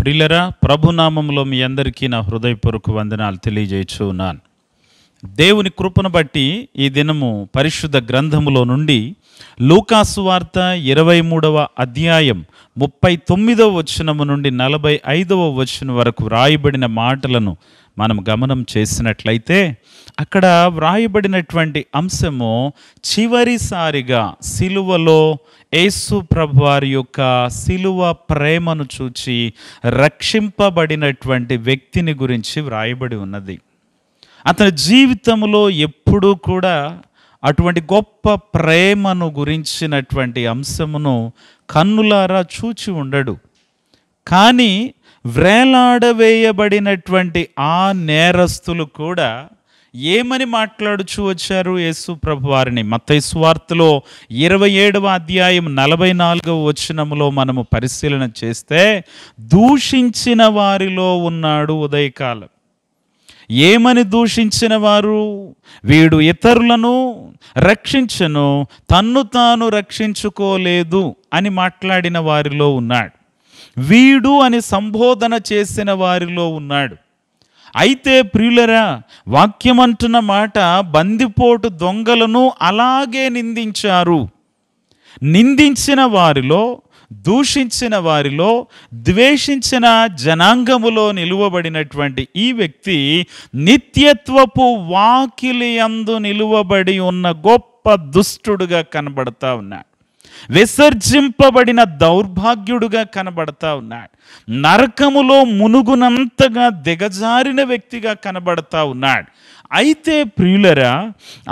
ప్రిలరా ప్రభునామంలో మీ అందరికీ నా హృదయపూర్వక వందనాలు తెలియజేయచ్చు ఉన్నాను దేవుని కృపను బట్టి ఈ దినము పరిశుద్ధ గ్రంథములో నుండి లూకాసు వార్త ఇరవై మూడవ అధ్యాయం ముప్పై తొమ్మిదవ వచనము నుండి నలభై ఐదవ వచనం వరకు రాయబడిన మాటలను మనం గమనం చేసినట్లయితే అక్కడ వ్రాయబడినటువంటి అంశము చివరిసారిగా సిలువలో యేసు ప్రభువారి యొక్క సిలువ ప్రేమను చూచి రక్షింపబడినటువంటి వ్యక్తిని గురించి వ్రాయబడి ఉన్నది అతని జీవితంలో ఎప్పుడూ కూడా అటువంటి గొప్ప ప్రేమను గురించినటువంటి అంశమును కన్నులారా చూచి ఉండడు కానీ వేలాడవేయబడినటువంటి ఆ నేరస్తులు కూడా ఏమని మాట్లాడుచు వచ్చారు యేసు ప్రభు వారిని వార్తలో ఇరవై ఏడవ అధ్యాయం నలభై నాలుగవ వచనములో మనము పరిశీలన చేస్తే దూషించిన వారిలో ఉన్నాడు ఉదయకాలం ఏమని దూషించిన వారు వీడు ఇతరులను రక్షించను తన్ను తాను రక్షించుకోలేదు అని మాట్లాడిన వారిలో ఉన్నాడు వీడు అని సంబోధన చేసిన వారిలో ఉన్నాడు అయితే ప్రియులరా వాక్యమంటున్న మాట బందిపోటు దొంగలను అలాగే నిందించారు నిందించిన వారిలో దూషించిన వారిలో ద్వేషించిన జనాంగములో నిలువబడినటువంటి ఈ వ్యక్తి నిత్యత్వపు వాకిలి అందు నిలువబడి ఉన్న గొప్ప దుష్టుడుగా కనబడతా ఉన్నాడు విసర్జింపబడిన దౌర్భాగ్యుడుగా కనబడతా ఉన్నాడు నరకములో మునుగునంతగా దిగజారిన వ్యక్తిగా కనబడతా ఉన్నాడు అయితే ప్రియులరా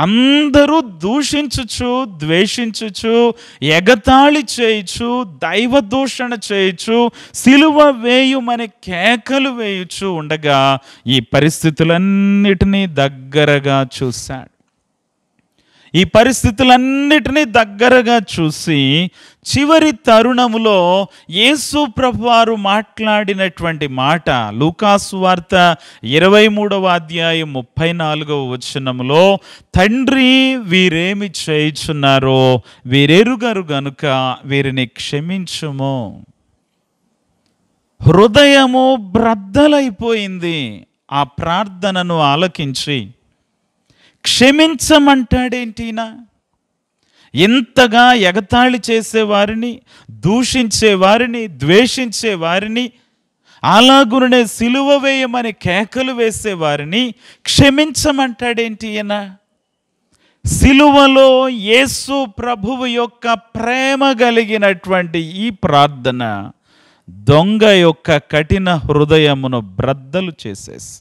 అందరూ దూషించుచు ద్వేషించుచు ఎగతాళి చేయొచ్చు దైవ దూషణ చేయొచ్చు సిలువ వేయుమని కేకలు వేయుచు ఉండగా ఈ పరిస్థితులన్నిటినీ దగ్గరగా చూశాడు ఈ పరిస్థితులన్నిటినీ దగ్గరగా చూసి చివరి తరుణములో యేసు ప్రభువారు మాట్లాడినటువంటి మాట లూకాసు వార్త ఇరవై మూడవ అధ్యాయం ముప్పై నాలుగవ వచనములో తండ్రి వీరేమి చేయుచున్నారో వీరెరుగరు గనుక వీరిని క్షమించుము హృదయము బ్రద్దలైపోయింది ఆ ప్రార్థనను ఆలకించి క్షమించమంటాడేంటినా ఇంతగా ఎగతాళి చేసేవారిని దూషించేవారిని ద్వేషించేవారిని అలాగురునే సిలువ వేయమని కేకలు వేసేవారిని క్షమించమంటాడేంటి ఈయన సిలువలో యేసు ప్రభువు యొక్క ప్రేమ కలిగినటువంటి ఈ ప్రార్థన దొంగ యొక్క కఠిన హృదయమును బ్రద్దలు చేసేసి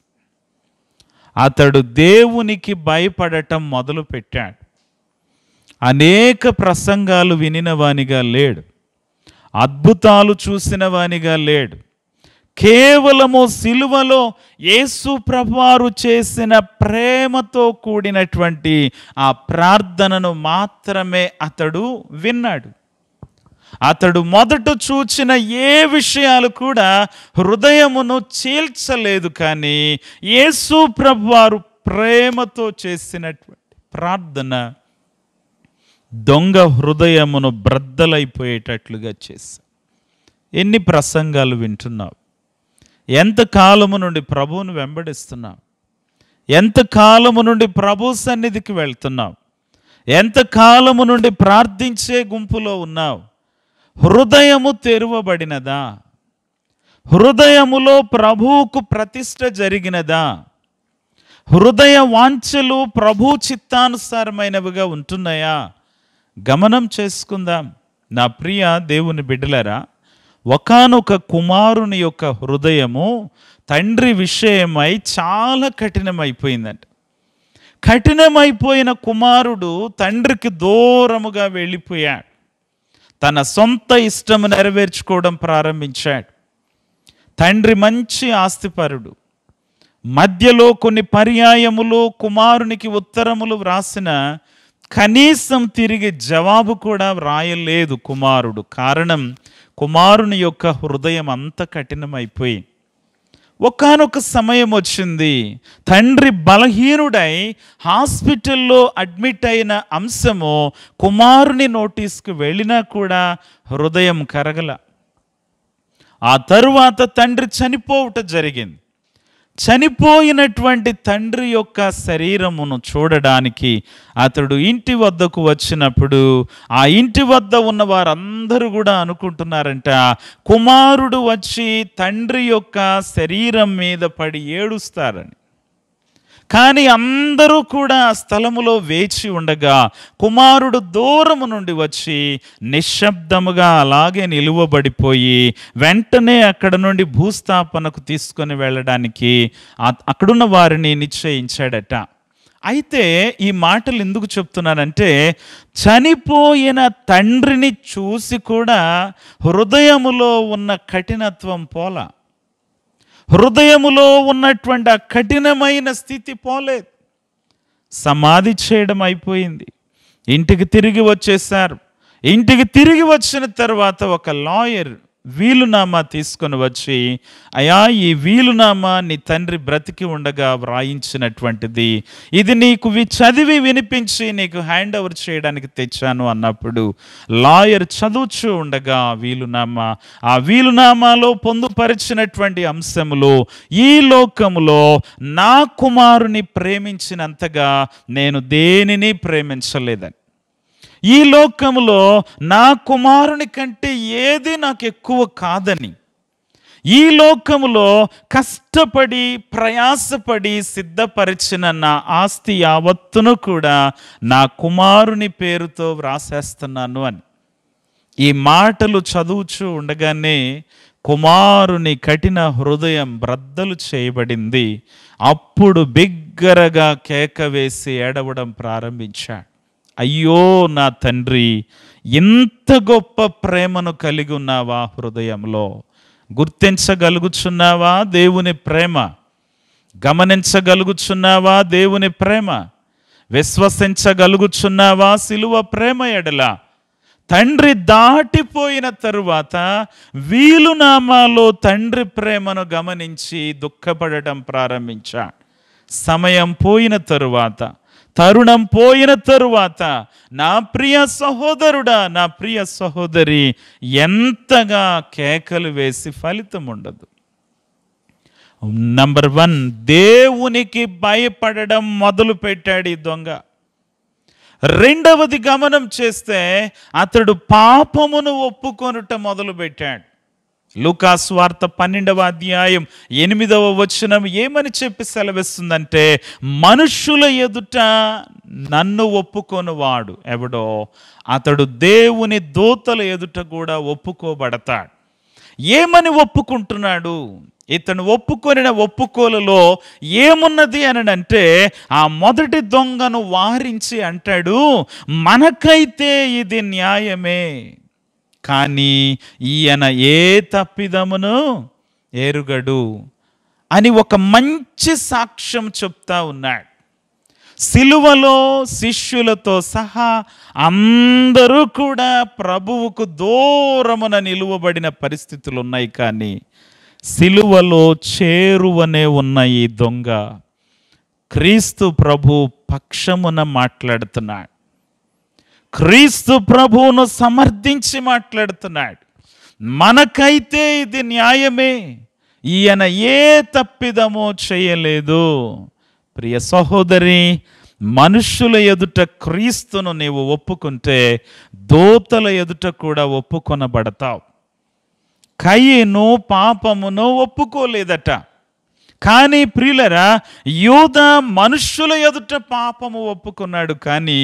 అతడు దేవునికి భయపడటం మొదలు పెట్టాడు అనేక ప్రసంగాలు వినినవానిగా లేడు అద్భుతాలు చూసిన వానిగా లేడు కేవలము సిలువలో యేసు ప్రభువారు చేసిన ప్రేమతో కూడినటువంటి ఆ ప్రార్థనను మాత్రమే అతడు విన్నాడు అతడు మొదట చూచిన ఏ విషయాలు కూడా హృదయమును చీల్చలేదు కానీ యేసు ప్రభు వారు ప్రేమతో చేసినటువంటి ప్రార్థన దొంగ హృదయమును బ్రద్దలైపోయేటట్లుగా చేసి ఎన్ని ప్రసంగాలు వింటున్నావు ఎంత కాలము నుండి ప్రభువును వెంబడిస్తున్నావు ఎంత కాలము నుండి ప్రభు సన్నిధికి వెళ్తున్నావు ఎంత కాలము నుండి ప్రార్థించే గుంపులో ఉన్నావు హృదయము తెరువబడినదా హృదయములో ప్రభువుకు ప్రతిష్ట జరిగినదా హృదయ వాంఛలు ప్రభు చిత్తానుసారమైనవిగా ఉంటున్నాయా గమనం చేసుకుందాం నా ప్రియ దేవుని బిడ్డలరా ఒకనొక కుమారుని యొక్క హృదయము తండ్రి విషయమై చాలా కఠినమైపోయిందంట కఠినమైపోయిన కుమారుడు తండ్రికి దూరముగా వెళ్ళిపోయాడు తన సొంత ఇష్టము నెరవేర్చుకోవడం ప్రారంభించాడు తండ్రి మంచి ఆస్తిపరుడు మధ్యలో కొన్ని పర్యాయములు కుమారునికి ఉత్తరములు వ్రాసిన కనీసం తిరిగి జవాబు కూడా వ్రాయలేదు కుమారుడు కారణం కుమారుని యొక్క హృదయం అంత కఠినమైపోయింది ఒకనొక సమయం వచ్చింది తండ్రి బలహీనుడై హాస్పిటల్లో అడ్మిట్ అయిన అంశము కుమారుని నోటీస్కి వెళ్ళినా కూడా హృదయం కరగల ఆ తరువాత తండ్రి చనిపోవుట జరిగింది చనిపోయినటువంటి తండ్రి యొక్క శరీరమును చూడడానికి అతడు ఇంటి వద్దకు వచ్చినప్పుడు ఆ ఇంటి వద్ద ఉన్న వారందరూ కూడా అనుకుంటున్నారంట కుమారుడు వచ్చి తండ్రి యొక్క శరీరం మీద పడి ఏడుస్తారని కానీ అందరూ కూడా ఆ స్థలములో వేచి ఉండగా కుమారుడు దూరము నుండి వచ్చి నిశ్శబ్దముగా అలాగే నిలువబడిపోయి వెంటనే అక్కడ నుండి భూస్థాపనకు తీసుకొని వెళ్ళడానికి అక్కడున్న వారిని నిశ్చయించాడట అయితే ఈ మాటలు ఎందుకు చెప్తున్నానంటే చనిపోయిన తండ్రిని చూసి కూడా హృదయములో ఉన్న కఠినత్వం పోలా హృదయములో ఉన్నటువంటి ఆ కఠినమైన స్థితి పోలేదు సమాధి చేయడం అయిపోయింది ఇంటికి తిరిగి వచ్చేసారు ఇంటికి తిరిగి వచ్చిన తర్వాత ఒక లాయర్ వీలునామా తీసుకొని వచ్చి అయా ఈ వీలునామా నీ తండ్రి బ్రతికి ఉండగా వ్రాయించినటువంటిది ఇది నీకు చదివి వినిపించి నీకు హ్యాండ్ ఓవర్ చేయడానికి తెచ్చాను అన్నప్పుడు లాయర్ చదువుచూ ఉండగా వీలునామా ఆ వీలునామాలో పొందుపరిచినటువంటి అంశములు ఈ లోకములో నా కుమారుని ప్రేమించినంతగా నేను దేనిని ప్రేమించలేదని ఈ లోకంలో నా కుమారుని కంటే ఏది నాకు ఎక్కువ కాదని ఈ లోకములో కష్టపడి ప్రయాసపడి సిద్ధపరిచిన నా ఆస్తి యావత్తును కూడా నా కుమారుని పేరుతో వ్రాసేస్తున్నాను అని ఈ మాటలు చదువుచూ ఉండగానే కుమారుని కఠిన హృదయం బ్రద్దలు చేయబడింది అప్పుడు బిగ్గరగా కేక వేసి ఏడవడం ప్రారంభించాడు అయ్యో నా తండ్రి ఎంత గొప్ప ప్రేమను కలిగి ఉన్నావా హృదయంలో గుర్తించగలుగుచున్నావా దేవుని ప్రేమ గమనించగలుగుచున్నావా దేవుని ప్రేమ విశ్వసించగలుగుచున్నావా సిలువ ప్రేమ ఎడల తండ్రి దాటిపోయిన తరువాత వీలునామాలో తండ్రి ప్రేమను గమనించి దుఃఖపడటం ప్రారంభించా సమయం పోయిన తరువాత తరుణం పోయిన తరువాత నా ప్రియ సహోదరుడా నా ప్రియ సహోదరి ఎంతగా కేకలు వేసి ఫలితం ఉండదు నంబర్ వన్ దేవునికి భయపడడం మొదలు పెట్టాడు ఈ దొంగ రెండవది గమనం చేస్తే అతడు పాపమును ఒప్పుకొనుట మొదలు పెట్టాడు లూకాస్వార్త పన్నెండవ అధ్యాయం ఎనిమిదవ వచనం ఏమని చెప్పి సెలవిస్తుందంటే మనుషుల ఎదుట నన్ను ఒప్పుకొనివాడు ఎవడో అతడు దేవుని దూతల ఎదుట కూడా ఒప్పుకోబడతాడు ఏమని ఒప్పుకుంటున్నాడు ఇతను ఒప్పుకొనిన ఒప్పుకోలలో ఏమున్నది అని అంటే ఆ మొదటి దొంగను వారించి అంటాడు మనకైతే ఇది న్యాయమే కానీ ఈయన ఏ తప్పిదమును ఎరుగడు అని ఒక మంచి సాక్ష్యం చెప్తా ఉన్నాడు సిలువలో శిష్యులతో సహా అందరూ కూడా ప్రభువుకు దూరమున నిలువబడిన పరిస్థితులు ఉన్నాయి కానీ సిలువలో చేరువనే ఉన్న ఈ దొంగ క్రీస్తు ప్రభు పక్షమున మాట్లాడుతున్నాడు క్రీస్తు ప్రభువును సమర్థించి మాట్లాడుతున్నాడు మనకైతే ఇది న్యాయమే ఈయన ఏ తప్పిదమో చేయలేదు ప్రియ సహోదరి మనుష్యుల ఎదుట క్రీస్తును నీవు ఒప్పుకుంటే దోతల ఎదుట కూడా ఒప్పుకొనబడతావు కయ్యను పాపమును ఒప్పుకోలేదట కానీ ప్రియులరా యూద మనుష్యుల ఎదుట పాపము ఒప్పుకున్నాడు కానీ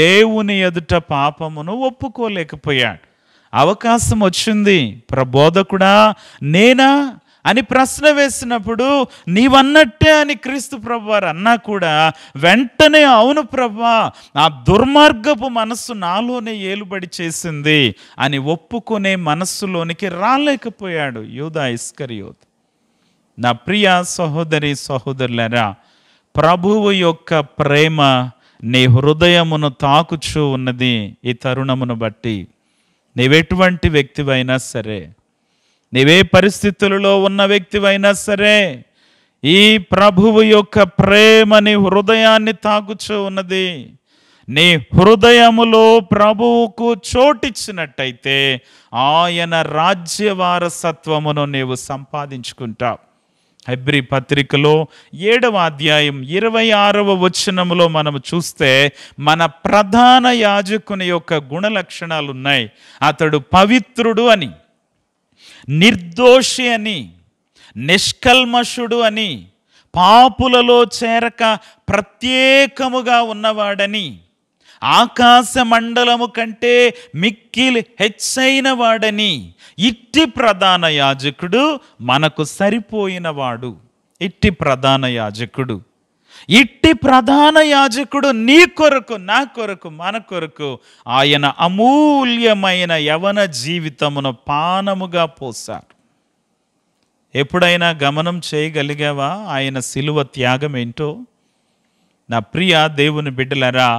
దేవుని ఎదుట పాపమును ఒప్పుకోలేకపోయాడు అవకాశం వచ్చింది ప్రబోధకుడా నేనా అని ప్రశ్న వేసినప్పుడు నీవన్నట్టే అని క్రీస్తు ప్రభువారు అన్నా కూడా వెంటనే అవును ప్రభా ఆ దుర్మార్గపు మనస్సు నాలోనే ఏలుబడి చేసింది అని ఒప్పుకునే మనస్సులోనికి రాలేకపోయాడు యూదా ఇస్కర్ నా ప్రియ సహోదరి సహోదరులరా ప్రభువు యొక్క ప్రేమ నీ హృదయమును తాకుచూ ఉన్నది ఈ తరుణమును బట్టి నీవెటువంటి వ్యక్తివైనా సరే నీవే పరిస్థితులలో ఉన్న వ్యక్తివైనా సరే ఈ ప్రభువు యొక్క ప్రేమ నీ హృదయాన్ని తాకుచూ ఉన్నది నీ హృదయములో ప్రభువుకు చోటిచ్చినట్టయితే ఆయన రాజ్య వారసత్వమును నీవు సంపాదించుకుంటావు హెబ్రి పత్రికలో ఏడవ అధ్యాయం ఇరవై ఆరవ వచనంలో మనం చూస్తే మన ప్రధాన యాజకుని యొక్క గుణ లక్షణాలు ఉన్నాయి అతడు పవిత్రుడు అని నిర్దోషి అని నిష్కల్మషుడు అని పాపులలో చేరక ప్రత్యేకముగా ఉన్నవాడని ఆకాశ మండలము కంటే మిక్కిలి హెచ్చైన వాడని ఇట్టి ప్రధాన యాజకుడు మనకు సరిపోయినవాడు ఇట్టి ప్రధాన యాజకుడు ఇట్టి ప్రధాన యాజకుడు నీ కొరకు నా కొరకు మన కొరకు ఆయన అమూల్యమైన యవన జీవితమును పానముగా పోశారు ఎప్పుడైనా గమనం చేయగలిగావా ఆయన సిలువ త్యాగం ఏంటో నా ప్రియ దేవుని బిడ్డలరా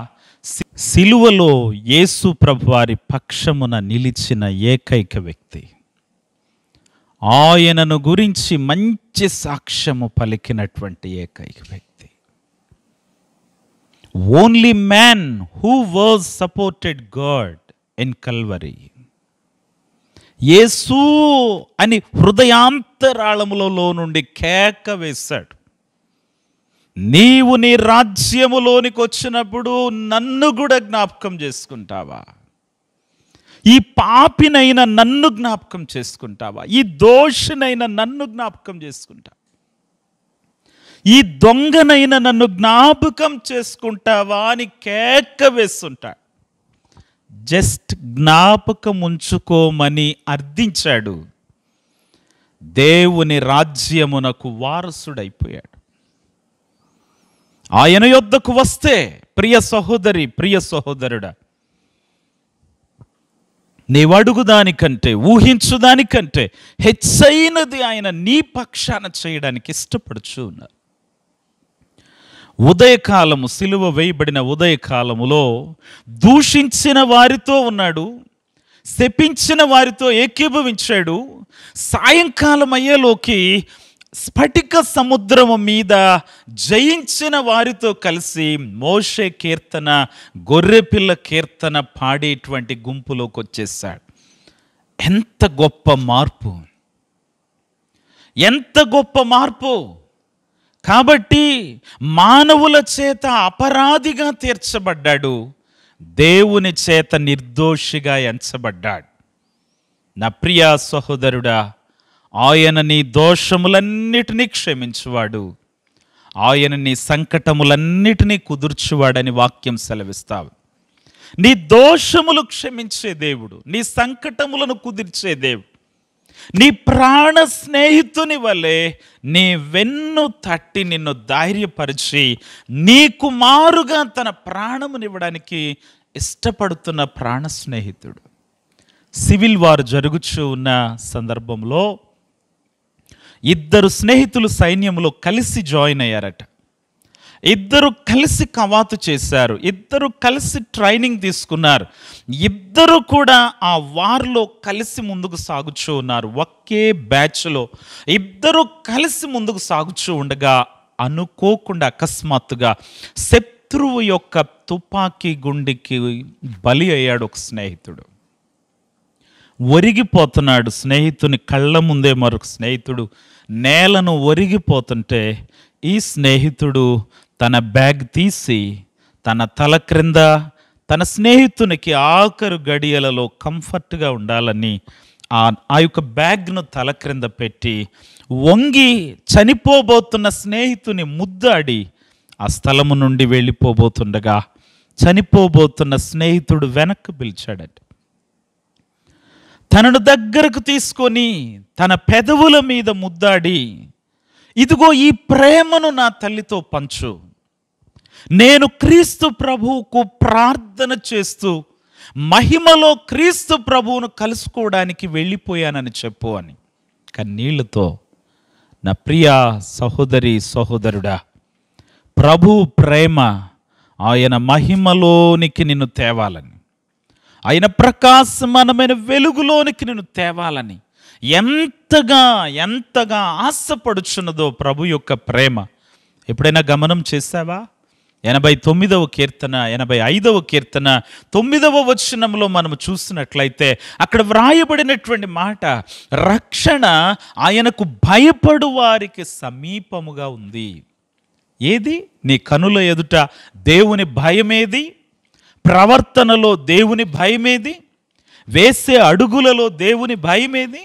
సిలువలో యేసు ప్రభువారి పక్షమున నిలిచిన ఏకైక వ్యక్తి ఆయనను గురించి మంచి సాక్ష్యము పలికినటువంటి ఏకైక వ్యక్తి only man who was supported God in Calvary యేసు అని హృదయాంతరాళములలో నుండి కేక వేశాడు నీవు నీ రాజ్యములోనికి వచ్చినప్పుడు నన్ను కూడా జ్ఞాపకం చేసుకుంటావా ఈ పాపినైన నన్ను జ్ఞాపకం చేసుకుంటావా ఈ దోషినైన నన్ను జ్ఞాపకం చేసుకుంటావా ఈ దొంగనైన నన్ను జ్ఞాపకం చేసుకుంటావా అని కేక వేస్తుంటా జస్ట్ జ్ఞాపకం ఉంచుకోమని అర్థించాడు దేవుని రాజ్యమునకు వారసుడైపోయాడు ఆయన యొద్దకు వస్తే ప్రియ సహోదరి ప్రియ సహోదరుడా నీవడుగు దానికంటే ఊహించు దానికంటే హెచ్చైనది ఆయన నీ పక్షాన చేయడానికి ఇష్టపడుచు ఉన్నారు ఉదయకాలము సిలువ వేయబడిన ఉదయకాలములో దూషించిన వారితో ఉన్నాడు శపించిన వారితో ఏకీభవించాడు సాయంకాలం అయ్యేలోకి స్ఫటిక సముద్రము మీద జయించిన వారితో కలిసి మోషే కీర్తన గొర్రెపిల్ల కీర్తన పాడేటువంటి గుంపులోకి వచ్చేసాడు ఎంత గొప్ప మార్పు ఎంత గొప్ప మార్పు కాబట్టి మానవుల చేత అపరాధిగా తీర్చబడ్డాడు దేవుని చేత నిర్దోషిగా ఎంచబడ్డాడు నా ప్రియా సహోదరుడా ఆయన నీ దోషములన్నిటినీ క్షమించువాడు ఆయన నీ సంకటములన్నిటినీ కుదుర్చువాడని వాక్యం సెలవిస్తావు నీ దోషములు క్షమించే దేవుడు నీ సంకటములను కుదిర్చే దేవుడు నీ ప్రాణ స్నేహితుని వలె నీ వెన్ను తట్టి నిన్ను ధైర్యపరిచి నీ కుమారుగా తన ప్రాణమునివ్వడానికి ఇష్టపడుతున్న ప్రాణ స్నేహితుడు సివిల్ వార్ జరుగుచూ ఉన్న సందర్భంలో ఇద్దరు స్నేహితులు సైన్యంలో కలిసి జాయిన్ అయ్యారట ఇద్దరు కలిసి కవాతు చేశారు ఇద్దరు కలిసి ట్రైనింగ్ తీసుకున్నారు ఇద్దరు కూడా ఆ వార్లో కలిసి ముందుకు సాగుచూ ఉన్నారు ఒకే బ్యాచ్లో ఇద్దరు కలిసి ముందుకు సాగుచూ ఉండగా అనుకోకుండా అకస్మాత్తుగా శత్రువు యొక్క తుపాకీ గుండెకి బలి అయ్యాడు ఒక స్నేహితుడు ఒరిగిపోతున్నాడు స్నేహితుని కళ్ళ ముందే మరొక స్నేహితుడు నేలను ఒరిగిపోతుంటే ఈ స్నేహితుడు తన బ్యాగ్ తీసి తన తల క్రింద తన స్నేహితునికి ఆఖరు గడియలలో కంఫర్ట్గా ఉండాలని ఆ యొక్క బ్యాగ్ను తల క్రింద పెట్టి వంగి చనిపోబోతున్న స్నేహితుని ముద్దాడి ఆ స్థలము నుండి వెళ్ళిపోబోతుండగా చనిపోబోతున్న స్నేహితుడు వెనక్కి పిలిచాడండి తనను దగ్గరకు తీసుకొని తన పెదవుల మీద ముద్దాడి ఇదిగో ఈ ప్రేమను నా తల్లితో పంచు నేను క్రీస్తు ప్రభువుకు ప్రార్థన చేస్తూ మహిమలో క్రీస్తు ప్రభువును కలుసుకోవడానికి వెళ్ళిపోయానని చెప్పు అని కన్నీళ్లతో నా ప్రియ సహోదరి సహోదరుడా ప్రభు ప్రేమ ఆయన మహిమలోనికి నిన్ను తేవాలని ఆయన ప్రకాశమనమైన వెలుగులోనికి నేను తేవాలని ఎంతగా ఎంతగా ఆశపడుచున్నదో ప్రభు యొక్క ప్రేమ ఎప్పుడైనా గమనం చేశావా ఎనభై తొమ్మిదవ కీర్తన ఎనభై ఐదవ కీర్తన తొమ్మిదవ వచనంలో మనం చూసినట్లయితే అక్కడ వ్రాయబడినటువంటి మాట రక్షణ ఆయనకు భయపడు వారికి సమీపముగా ఉంది ఏది నీ కనుల ఎదుట దేవుని భయమేది ప్రవర్తనలో దేవుని భయమేది వేసే అడుగులలో దేవుని భయమేది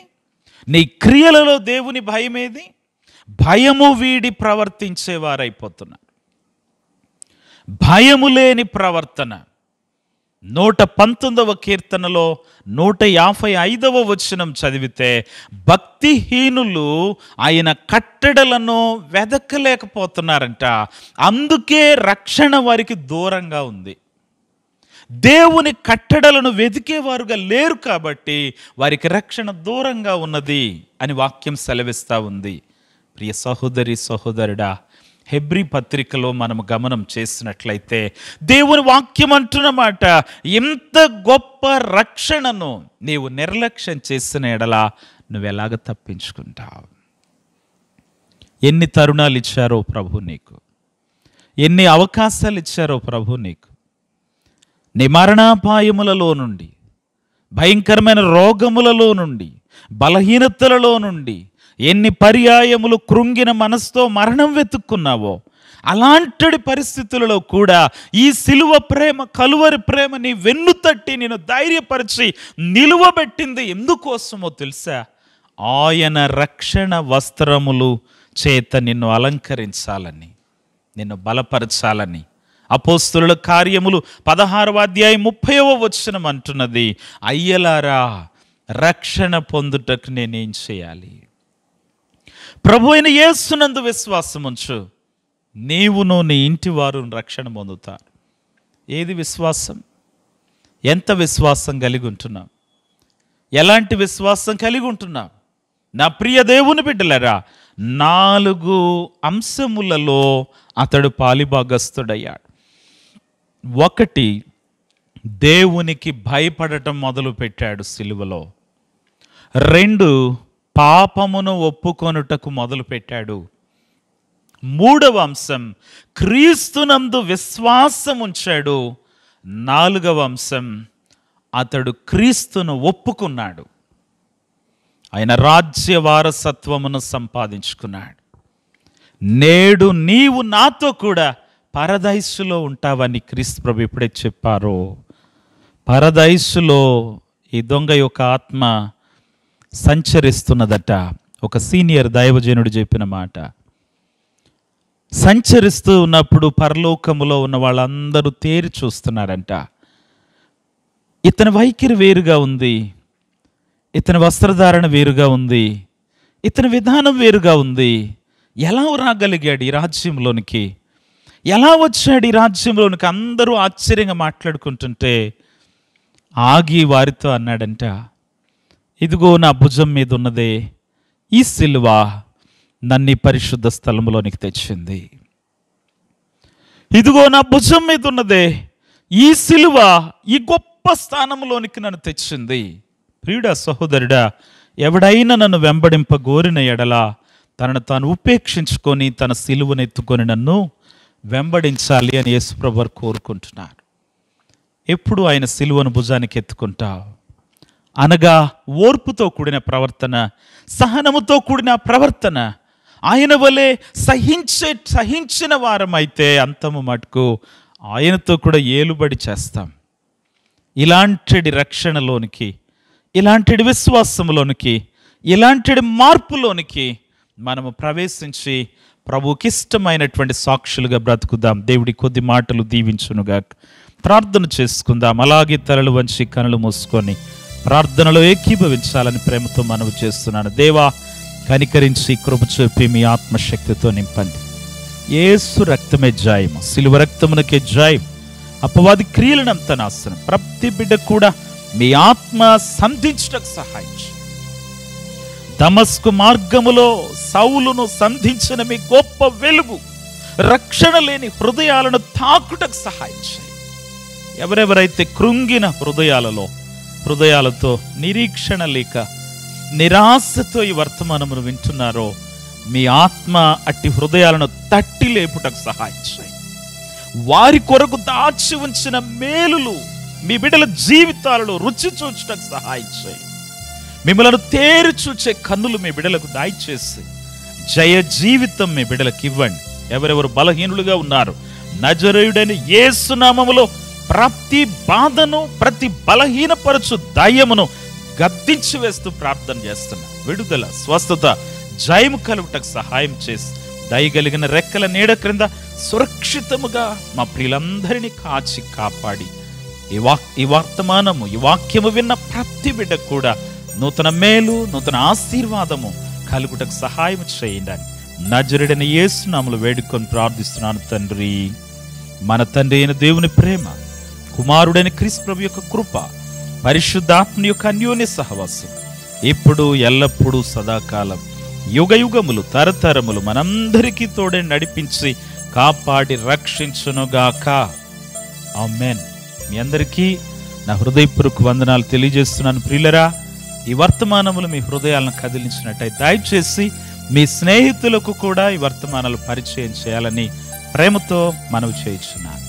నీ క్రియలలో దేవుని భయమేది భయము వీడి ప్రవర్తించేవారైపోతున్నారు భయము లేని ప్రవర్తన నూట పంతొమ్మిదవ కీర్తనలో నూట యాభై ఐదవ వచనం చదివితే భక్తిహీనులు ఆయన కట్టడలను వెదకలేకపోతున్నారంట అందుకే రక్షణ వారికి దూరంగా ఉంది దేవుని కట్టడలను వెతికేవారుగా లేరు కాబట్టి వారికి రక్షణ దూరంగా ఉన్నది అని వాక్యం సెలవిస్తూ ఉంది ప్రియ సహోదరి సహోదరుడా హెబ్రి పత్రికలో మనం గమనం చేసినట్లయితే దేవుని వాక్యం అంటున్నమాట ఎంత గొప్ప రక్షణను నీవు నిర్లక్ష్యం చేసిన ఎడలా నువ్వెలాగ తప్పించుకుంటావు ఎన్ని తరుణాలు ఇచ్చారో ప్రభు నీకు ఎన్ని అవకాశాలు ఇచ్చారో ప్రభు నీకు నిమరణాపాయములలో నుండి భయంకరమైన రోగములలో నుండి బలహీనతలలో నుండి ఎన్ని పర్యాయములు కృంగిన మనసుతో మరణం వెతుక్కున్నావో అలాంటి పరిస్థితులలో కూడా ఈ సిలువ ప్రేమ కలువరి ప్రేమ నీ వెన్ను తట్టి నేను ధైర్యపరిచి నిలువబెట్టింది ఎందుకోసమో తెలుసా ఆయన రక్షణ వస్త్రములు చేత నిన్ను అలంకరించాలని నిన్ను బలపరచాలని అపోస్తుల కార్యములు పదహారవ అధ్యాయం ముప్పైవ వచనం అంటున్నది అయ్యలారా రక్షణ పొందుటకు నేనేం చేయాలి ప్రభు అయిన యేసునందు విశ్వాసం ఉంచు నీవును నీ ఇంటి వారు రక్షణ పొందుతారు ఏది విశ్వాసం ఎంత విశ్వాసం కలిగి ఉంటున్నాం ఎలాంటి విశ్వాసం కలిగి ఉంటున్నాం నా ప్రియ దేవుని బిడ్డలరా నాలుగు అంశములలో అతడు పాలిభాగస్థుడయ్యాడు ఒకటి దేవునికి భయపడటం మొదలుపెట్టాడు సిలువలో రెండు పాపమును ఒప్పుకొనుటకు మొదలుపెట్టాడు మూడవ అంశం క్రీస్తునందు విశ్వాసం ఉంచాడు నాలుగవ అంశం అతడు క్రీస్తును ఒప్పుకున్నాడు ఆయన రాజ్య వారసత్వమును సంపాదించుకున్నాడు నేడు నీవు నాతో కూడా పరదైసులో ఉంటావని క్రీస్తు ప్రభు ఎప్పుడైతే చెప్పారో పరదైసులో ఈ దొంగ యొక్క ఆత్మ సంచరిస్తున్నదట ఒక సీనియర్ దైవజనుడు చెప్పిన మాట సంచరిస్తూ ఉన్నప్పుడు పరలోకములో ఉన్న వాళ్ళందరూ తేరి చూస్తున్నారంట ఇతని వైఖరి వేరుగా ఉంది ఇతని వస్త్రధారణ వేరుగా ఉంది ఇతని విధానం వేరుగా ఉంది ఎలా రాగలిగాడు ఈ రాజ్యంలోనికి ఎలా వచ్చాడు ఈ రాజ్యంలోనికి అందరూ ఆశ్చర్యంగా మాట్లాడుకుంటుంటే ఆగి వారితో అన్నాడంట ఇదిగో నా భుజం మీద ఉన్నదే ఈ సిల్వ నన్ను పరిశుద్ధ స్థలంలోనికి తెచ్చింది ఇదిగో నా భుజం మీద ఉన్నదే ఈ సిలువ ఈ గొప్ప స్థానంలోనికి నన్ను తెచ్చింది ప్రియుడా సహోదరుడా ఎవడైనా నన్ను వెంబడింప గోరిన ఎడల తనను తాను ఉపేక్షించుకొని తన సిలువనెత్తుకొని నన్ను వెంబడించాలి అని యేసుప్రభర్ కోరుకుంటున్నారు ఎప్పుడు ఆయన సిలువను భుజానికి ఎత్తుకుంటావు అనగా ఓర్పుతో కూడిన ప్రవర్తన సహనముతో కూడిన ప్రవర్తన ఆయన వలె సహించే సహించిన వారమైతే అంతము మటుకు ఆయనతో కూడా ఏలుబడి చేస్తాం ఇలాంటి రక్షణలోనికి ఇలాంటి విశ్వాసంలోనికి ఇలాంటి మార్పులోనికి మనము ప్రవేశించి ప్రభుకి ఇష్టమైనటువంటి సాక్షులుగా బ్రతుకుదాం దేవుడి కొద్ది మాటలు దీవించునుగా ప్రార్థన చేసుకుందాం అలాగే తలలు వంచి కనులు మూసుకొని ప్రార్థనలో ఏకీభవించాలని ప్రేమతో మనవి చేస్తున్నాను దేవా కనికరించి కృప చూపి మీ ఆత్మశక్తితో నింపండి ఏసు రక్తమే జాయము సిలువ రక్తమునకే జాయం అపవాది క్రియలనంత నాశనం ప్రతి బిడ్డ కూడా మీ ఆత్మ సంధించటకు సహాయించు తమస్కు మార్గములో సౌలును సంధించిన మీ గొప్ప వెలుగు రక్షణ లేని హృదయాలను తాకుటకు సహాయం చేయి ఎవరెవరైతే కృంగిన హృదయాలలో హృదయాలతో నిరీక్షణ లేక నిరాశతో ఈ వర్తమానమును వింటున్నారో మీ ఆత్మ అట్టి హృదయాలను తట్టి లేపుటకు సహాయం చేయి వారి కొరకు దాచి ఉంచిన మేలులు మీ బిడ్డల జీవితాలలో రుచి చూచుటకు సహాయం చేయి మిమ్మలను తేరు చూచే కన్నులు మీ బిడలకు దాయిచేసి జయ జీవితం మీ బిడలకు ఇవ్వండి ఎవరెవరు బలహీనులుగా ఉన్నారు నజరుయుడైన ఏసునామములో ప్రతి బాధను ప్రతి బలహీనపరచు దయ్యమును గద్దించి వేస్తూ ప్రార్థన చేస్తున్నా విడుదల స్వస్థత జయము కలుగుటకు సహాయం చేసి దయగలిగిన రెక్కల నీడ క్రింద సురక్షితముగా మా ప్రియులందరినీ కాచి కాపాడి ఈ వాక్ ఈ వర్తమానము ఈ వాక్యము విన్న ప్రతి బిడ్డ కూడా నూతన మేలు నూతన ఆశీర్వాదము కలుగుటకు సహాయం చేయండి నజరుడైన నజరుడైన యేసునాములు వేడుకొని ప్రార్థిస్తున్నాను తండ్రి మన తండ్రి అయిన దేవుని ప్రేమ కుమారుడైన ప్రభు యొక్క కృప పరిశుద్ధాత్మని యొక్క అన్యోన్య సహవాసం ఇప్పుడు ఎల్లప్పుడూ సదాకాలం యుగ యుగములు తరతరములు మనందరికీ తోడే నడిపించి కాపాడి రక్షించునుగాక ఆమెన్ మీ అందరికీ నా హృదయపూర్వక వందనాలు తెలియజేస్తున్నాను ప్రియులరా ఈ వర్తమానములు మీ హృదయాలను కదిలించినట్టయి దయచేసి మీ స్నేహితులకు కూడా ఈ వర్తమానాలు పరిచయం చేయాలని ప్రేమతో మనవి చేయించున్నాను